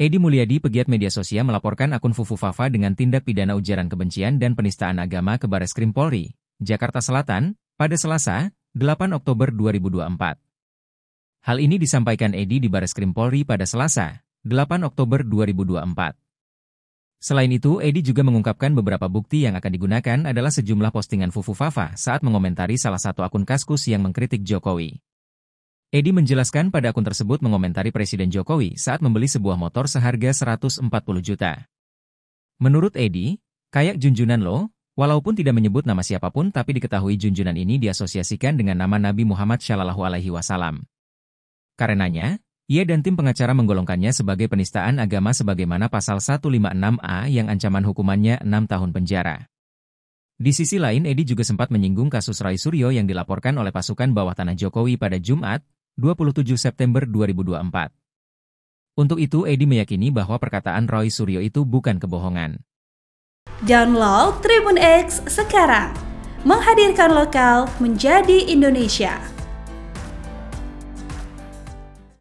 Edi Mulyadi, pegiat media sosial melaporkan akun Fufu Fafa dengan tindak pidana ujaran kebencian dan penistaan agama ke Baris Krim Polri, Jakarta Selatan, pada Selasa, 8 Oktober 2024. Hal ini disampaikan Edi di Baris Krim Polri pada Selasa, 8 Oktober 2024. Selain itu, Edi juga mengungkapkan beberapa bukti yang akan digunakan adalah sejumlah postingan Fufu Fafa saat mengomentari salah satu akun Kaskus yang mengkritik Jokowi. Edi menjelaskan pada akun tersebut mengomentari Presiden Jokowi saat membeli sebuah motor seharga 140 juta. Menurut Edi, kayak junjunan lo, walaupun tidak menyebut nama siapapun tapi diketahui junjunan ini diasosiasikan dengan nama Nabi Muhammad Shallallahu Alaihi Wasallam. Karenanya, ia dan tim pengacara menggolongkannya sebagai penistaan agama sebagaimana pasal 156A yang ancaman hukumannya 6 tahun penjara. Di sisi lain, Edi juga sempat menyinggung kasus Rai Suryo yang dilaporkan oleh pasukan bawah tanah Jokowi pada Jumat, 27 September 2024. Untuk itu, Edi meyakini bahwa perkataan Roy Suryo itu bukan kebohongan. Download Tribun X sekarang, menghadirkan lokal menjadi Indonesia.